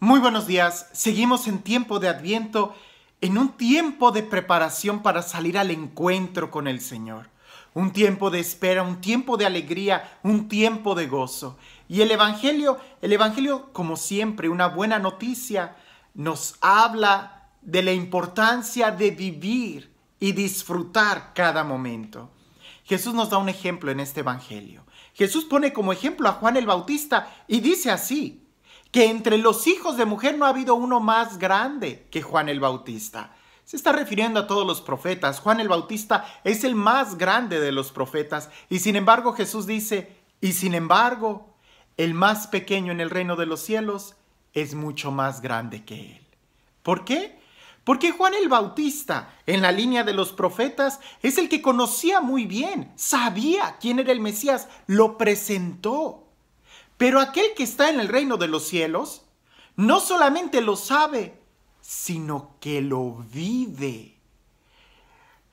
Muy buenos días, seguimos en tiempo de adviento, en un tiempo de preparación para salir al encuentro con el Señor, un tiempo de espera, un tiempo de alegría, un tiempo de gozo. Y el Evangelio, el Evangelio como siempre, una buena noticia, nos habla de la importancia de vivir y disfrutar cada momento. Jesús nos da un ejemplo en este Evangelio. Jesús pone como ejemplo a Juan el Bautista y dice así, que entre los hijos de mujer no ha habido uno más grande que Juan el Bautista. Se está refiriendo a todos los profetas. Juan el Bautista es el más grande de los profetas. Y sin embargo Jesús dice, y sin embargo, el más pequeño en el reino de los cielos es mucho más grande que él. ¿Por qué? Porque Juan el Bautista, en la línea de los profetas, es el que conocía muy bien, sabía quién era el Mesías, lo presentó. Pero aquel que está en el reino de los cielos, no solamente lo sabe, sino que lo vive.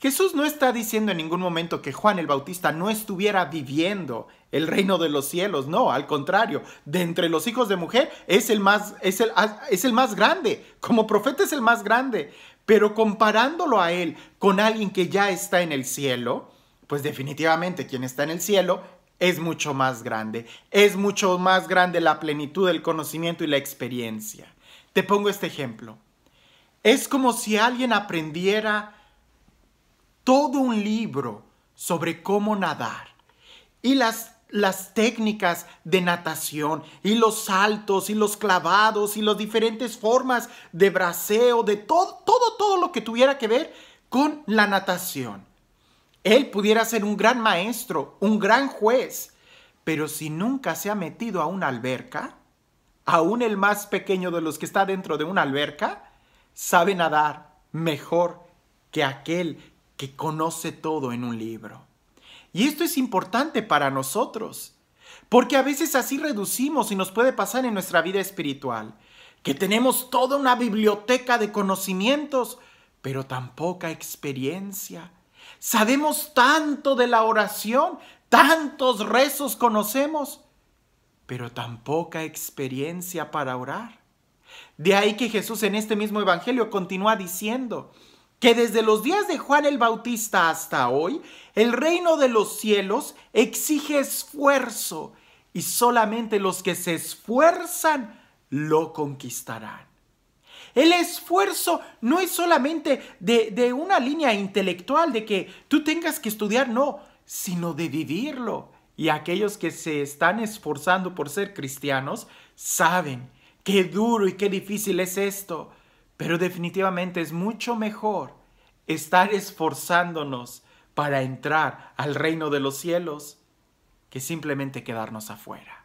Jesús no está diciendo en ningún momento que Juan el Bautista no estuviera viviendo el reino de los cielos, no, al contrario, de entre los hijos de mujer es el más, es el ah, más grande, como profeta es el más grande, pero comparándolo a él con alguien que ya está en el cielo, pues definitivamente quien está en el cielo es mucho más grande. Es mucho más grande la plenitud del conocimiento y la experiencia. Te pongo este ejemplo. Es como si alguien aprendiera todo un libro sobre cómo nadar y las, las técnicas de natación y los saltos y los clavados y las diferentes formas de braceo, de todo, todo, todo lo que tuviera que ver con la natación. Él pudiera ser un gran maestro, un gran juez, pero si nunca se ha metido a una alberca, aún el más pequeño de los que está dentro de una alberca, sabe nadar mejor que aquel que conoce todo en un libro. Y esto es importante para nosotros, porque a veces así reducimos y nos puede pasar en nuestra vida espiritual, que tenemos toda una biblioteca de conocimientos, pero tan poca experiencia. Sabemos tanto de la oración, tantos rezos conocemos, pero tan poca experiencia para orar. De ahí que Jesús en este mismo Evangelio continúa diciendo que desde los días de Juan el Bautista hasta hoy, el reino de los cielos exige esfuerzo y solamente los que se esfuerzan lo conquistarán. El esfuerzo no es solamente de, una línea intelectual, de que tú tengas que estudiar, no, sino de vivirlo. Y aquellos que se están esforzando por ser cristianos saben qué duro y qué difícil es esto. Pero definitivamente es mucho mejor estar esforzándonos para entrar al reino de los cielos que simplemente quedarnos afuera.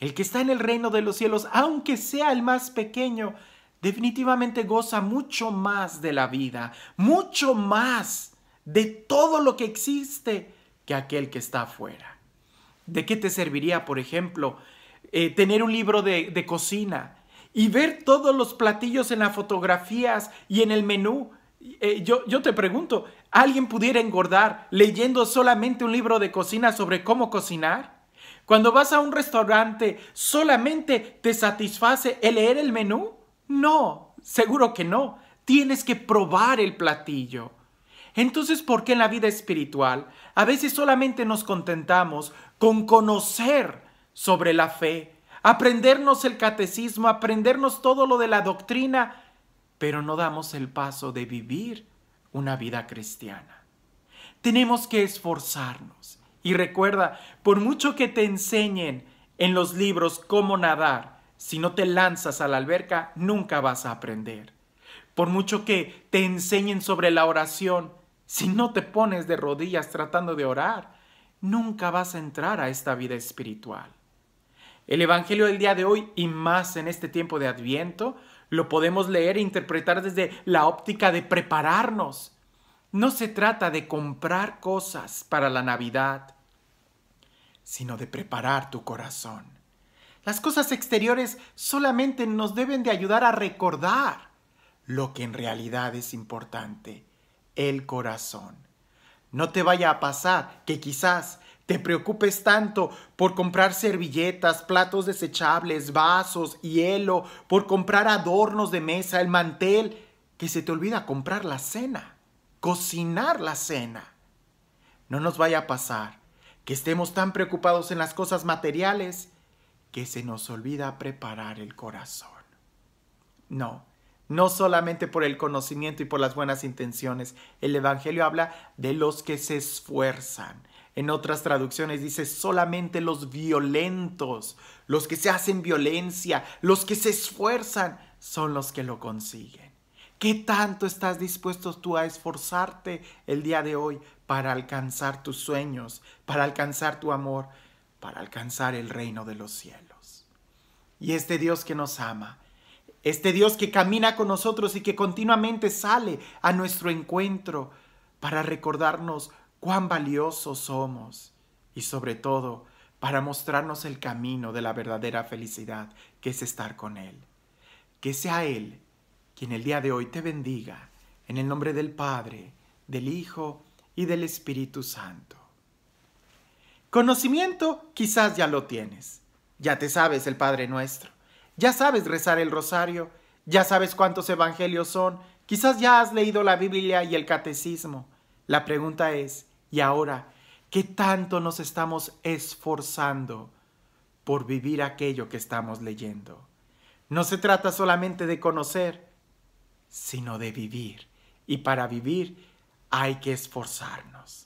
El que está en el reino de los cielos, aunque sea el más pequeño, definitivamente goza mucho más de la vida, mucho más de todo lo que existe que aquel que está afuera. ¿De qué te serviría, por ejemplo, eh, tener un libro de, cocina y ver todos los platillos en las fotografías y en el menú? Eh, yo, yo, te pregunto, ¿alguien pudiera engordar leyendo solamente un libro de cocina sobre cómo cocinar? Cuando vas a un restaurante, ¿solamente te satisface el leer el menú? No, seguro que no. Tienes que probar el platillo. Entonces, ¿por qué en la vida espiritual a veces solamente nos contentamos con conocer sobre la fe, aprendernos el catecismo, aprendernos todo lo de la doctrina, pero no damos el paso de vivir una vida cristiana? Tenemos que esforzarnos. Y recuerda, por mucho que te enseñen en los libros cómo nadar, si no te lanzas a la alberca, nunca vas a aprender. Por mucho que te enseñen sobre la oración, si no te pones de rodillas tratando de orar, nunca vas a entrar a esta vida espiritual. El Evangelio del día de hoy, y más en este tiempo de Adviento, lo podemos leer e interpretar desde la óptica de prepararnos. No se trata de comprar cosas para la Navidad, sino de preparar tu corazón. Las cosas exteriores solamente nos deben de ayudar a recordar lo que en realidad es importante, el corazón. No te vaya a pasar que quizás te preocupes tanto por comprar servilletas, platos desechables, vasos, hielo, por comprar adornos de mesa, el mantel, que se te olvida comprar la cena, cocinar la cena. No nos vaya a pasar que estemos tan preocupados en las cosas materiales que se nos olvida preparar el corazón. No, no solamente por el conocimiento y por las buenas intenciones. El Evangelio habla de los que se esfuerzan. En otras traducciones dice solamente los violentos, los que se hacen violencia, los que se esfuerzan, son los que lo consiguen. ¿Qué tanto estás dispuesto tú a esforzarte el día de hoy para alcanzar tus sueños, para alcanzar tu amor? para alcanzar el reino de los cielos. Y este Dios que nos ama, este Dios que camina con nosotros y que continuamente sale a nuestro encuentro para recordarnos cuán valiosos somos y sobre todo para mostrarnos el camino de la verdadera felicidad que es estar con Él. Que sea Él quien el día de hoy te bendiga en el nombre del Padre, del Hijo y del Espíritu Santo. Conocimiento quizás ya lo tienes. Ya te sabes el Padre Nuestro. Ya sabes rezar el rosario. Ya sabes cuántos evangelios son. Quizás ya has leído la Biblia y el catecismo. La pregunta es, ¿y ahora qué tanto nos estamos esforzando por vivir aquello que estamos leyendo? No se trata solamente de conocer, sino de vivir. Y para vivir hay que esforzarnos.